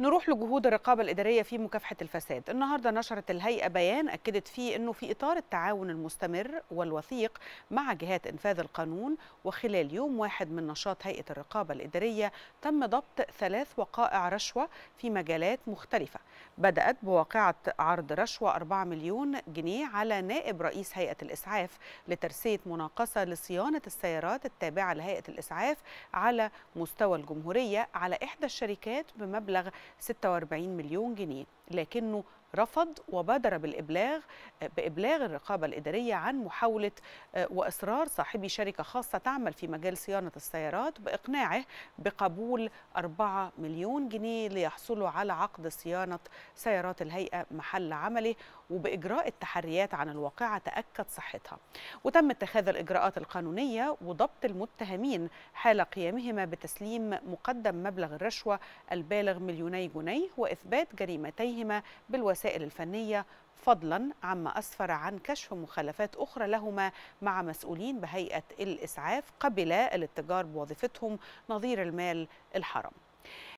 نروح لجهود الرقابه الاداريه في مكافحه الفساد النهارده نشرت الهيئه بيان اكدت فيه انه في اطار التعاون المستمر والوثيق مع جهات انفاذ القانون وخلال يوم واحد من نشاط هيئه الرقابه الاداريه تم ضبط ثلاث وقائع رشوه في مجالات مختلفه بدات بواقعه عرض رشوه 4 مليون جنيه على نائب رئيس هيئه الاسعاف لترسيه مناقصه لصيانه السيارات التابعه لهيئه الاسعاف على مستوى الجمهوريه على احدى الشركات بمبلغ 46 مليون جنيه لكنه رفض وبادر بالإبلاغ بإبلاغ الرقابة الإدارية عن محاولة آه، وإصرار صاحبي شركة خاصة تعمل في مجال صيانة السيارات بإقناعه بقبول 4 مليون جنيه ليحصلوا على عقد صيانة سيارات الهيئة محل عمله وبإجراء التحريات عن الواقعة تأكد صحتها وتم اتخاذ الإجراءات القانونية وضبط المتهمين حال قيامهما بتسليم مقدم مبلغ الرشوة البالغ مليوني جنيه وإثبات جريمتيهما بالوسيلة المسائل الفنية فضلا عما أسفر عن كشف مخالفات أخرى لهما مع مسؤولين بهيئة الإسعاف قبل الاتجار بوظيفتهم نظير المال الحرام